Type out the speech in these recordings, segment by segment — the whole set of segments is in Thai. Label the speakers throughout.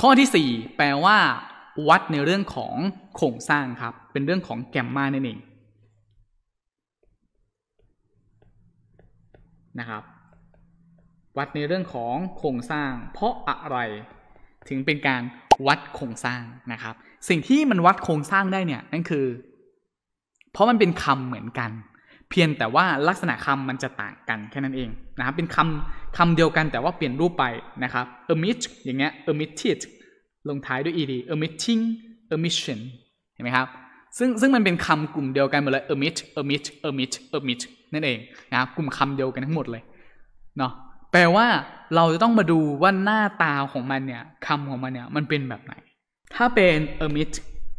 Speaker 1: ข้อที่4แปลว่าวัดในเรื่องของโครงสร้างครับเป็นเรื่องของแกมมานั่นเองนะครับ วัดในเรื่องของโครงสร้างเพราะอะไรถึงเป็นการวัดโครงสร้างนะครับ สิ่งที่มันวัดโครงสร้างได้เนี่ยนั่นคือเพราะมันเป็นคำเหมือนกันเพียงแต่ว่าลักษณะคำมันจะต่างกันแค่นั้นเอง นะครับ เป็นคำคำเดียวกันแต่ว่าเปลี่ยนรูปไปนะครับ emit อย่างเงี้ย emitted ลงท้ายด้วย ed emitting emission เห็นไหมครับซึ่งซึ่งมันเป็นคำกลุ่มเดียวกันหมดเลย emit emit emit emit นั่นเองนะครับกลุ่มคำเดียวกันทั้งหมดเลยเนาะแปลว่าเราจะต้องมาดูว่าหน้าตาของมันเนี่ยคำของมันเนี่ยมันเป็นแบบไหน ถ้าเป็น emit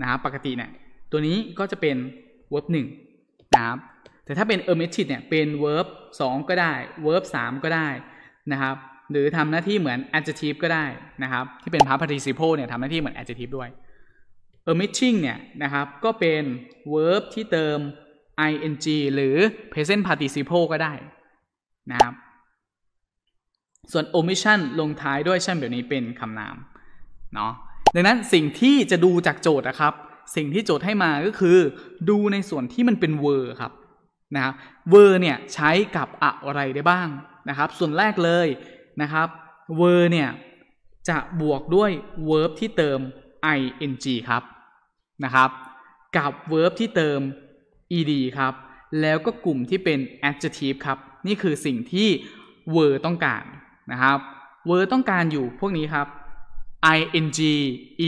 Speaker 1: นะครับปกติเนี่ยตัวนี้ก็จะเป็น verb 1นะครับแต่ถ้าเป็น o e m i t t i d เนี่ย เป็น verb 2 ก็ได้ verb 3 ก็ได้นะครับ หรือทำหน้าที่เหมือน adjective ก็ได้นะครับ ที่เป็น past participle เนี่ยทำหน้าที่เหมือน adjective ด้วย o e m i t i n g เนี่ยนะครับ ก็เป็น verb ที่เติม ing หรือ present participle ก็ได้นะครับ ส่วน omission ลงท้ายด้วย เช่นแบบนี้เป็นคำนาม เนาะ ดังนั้นสิ่งที่จะดูจากโจทย์นะครับ สิ่งที่โจทย์ให้มาก็คือดูในส่วนที่มันเป็น verb ครับนะครับ were เนี่ยใช้กับอะไรได้บ้างนะครับ ส่วนแรกเลยนะครับเ were เนี่ย จะบวกด้วยเวิร์บที่เติม ing ครับนะครับ กับเวิร์บที่เติม ed ครับ แล้วก็กลุ่มที่เป็น adjective ครับ นี่คือสิ่งที่เวอร์ต้องการนะครับเวอร์ต้องการอยู่พวกนี้ครับ ing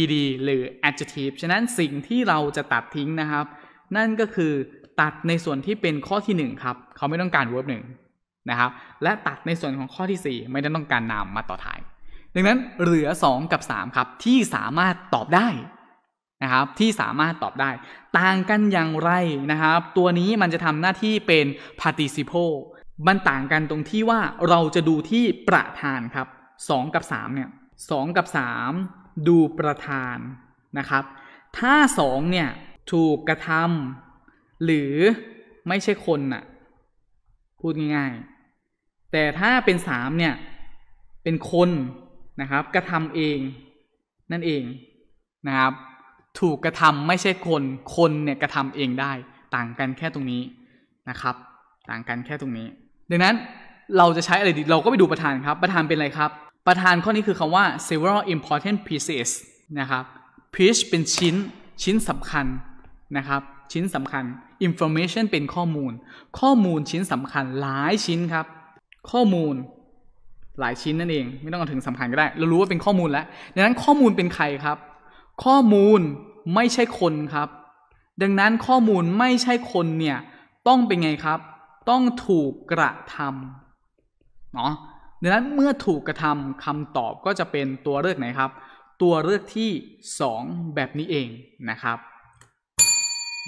Speaker 1: ed หรือ adjective ฉะนั้นสิ่งที่เราจะตัดทิ้งนะครับ นั่นก็คือตัดในส่วนที่เป็นข้อที่1ครับ เขาไม่ต้องการ verb 1นะครับ และตัดในส่วนของข้อที่ 4 ไม่ได้ต้องการนามมาต่อท้าย ดังนั้นเหลือ2กับ3ครับ ที่สามารถตอบได้นะครับ ที่สามารถตอบได้ ต่างกันอย่างไรนะครับ ตัวนี้มันจะทำหน้าที่เป็น participle มันต่างกันตรงที่ว่าเราจะดูที่ประธานครับ2กับ3เนี่ยสกับ3ดูประธานนะครับ ถ้า2เนี่ยถูกกระทำหรือไม่ใช่คนน่ะพูดง่ายๆ แต่ถ้าเป็นสามเนี่ยเป็นคนนะครับ กระทำเองนั่นเองนะครับ ถูกกระทำไม่ใช่คน คนเนี่ยกระทำเองได้ต่างกันแค่ตรงนี้นะครับ ต่างกันแค่ตรงนี้ ดังนั้นเราจะใช้อะไรดีเราก็ไปดูประธานครับประธานเป็นอะไรครับ ประธานข้อนี้คือคำว่า several important pieces นะครับ piece เป็นชิ้นชิ้นสำคัญนะครับชิ้นสำคัญ information เป็นข้อมูล ข้อมูลชิ้นสำคัญหลายชิ้นครับ ข้อมูลหลายชิ้นนั่นเอง ไม่ต้องเอาถึงสำคัญก็ได้เรารู้ว่าเป็นข้อมูลแล้วดังนั้นข้อมูลเป็นใครครับ ข้อมูลไม่ใช่คนครับ ดังนั้นข้อมูลไม่ใช่คนเนี่ยต้องเป็นไงครับต้องถูกกระทำเนาะดังนั้นเมื่อถูกกระทำคำตอบก็จะเป็นตัวเลือกไหนครับ ตัวเลือกที่ 2 แบบนี้เองนะครับ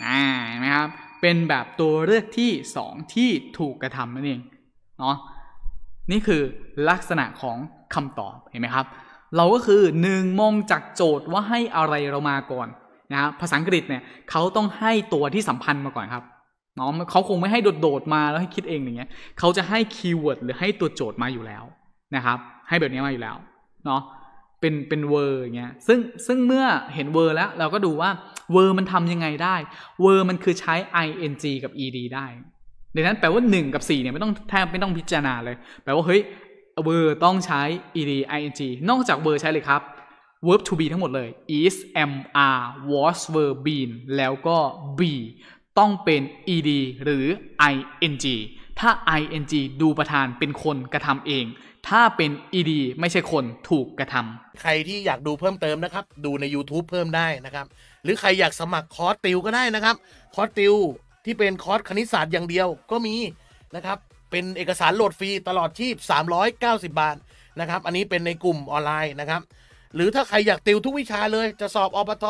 Speaker 1: นะเห็นไหมครับ เป็นแบบตัวเลือกที่ 2 ที่ถูกกระทำนั่นเอง เนาะ นี่คือลักษณะของคำตอบ เห็นไหมครับ เราก็คือ 1 มอง จากโจทย์ว่าให้อะไรเรามาก่อนนะครับภาษาอังกฤษเนี่ย เขาต้องให้ตัวที่สัมพันธ์มา ก่อนครับ เนาะเขาคง ไม่ ให้ โดดๆมาแล้วให้คิดเองอย่างเงี้ย เขาจะให้คีย์เวิร์ดหรือให้ตัวโจทย์มาอยู่แล้วนะครับ ให้แบบนี้มาอยู่แล้ว เนาะเป็นเป็นเวอร์อย่างเงี้ยซึ่งซึ่งเมื่อเห็นเวอร์แล้วเราก็ดูว่าเวอร์มันทำยังไงได้เวอร์มันคือใช้ ing กับ ed ได้ดังนั้นแปลว่า 1 กับ4เนี่ยไม่ต้องแทบไม่ต้องพิจารณาเลย แปลว่าเฮ้ยเวอร์ต้องใช้ ed ing นอกจากเวอร์ใช้เลยครับ verb to be ทั้งหมดเลย is am are was were been แล้วก็ be ต้องเป็น ed หรือ ing ถ้า ing ดูประธานเป็นคนกระทำเอง ถ้าเป็น ed ไม่ใช่คนถูกกระทำ ใครที่อยากด
Speaker 2: ูเพิ่มเติมนะครับ ดูใน YouTube เพิ่มได้นะครับ หรือใครอยากสมัครคอร์สติวก็ได้นะครับคอร์สติวที่เป็นคอร์สคณิตศาสตร์อย่างเดียวก็มีนะครับเป็นเอกสารโหลดฟรีตลอดชีพ390 บาทนะครับอันนี้เป็นในกลุ่มออนไลน์นะครับหรือถ้าใครอยากติวทุกวิชาเลยจะสอบอปท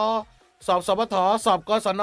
Speaker 2: สอบสปทสอบกศน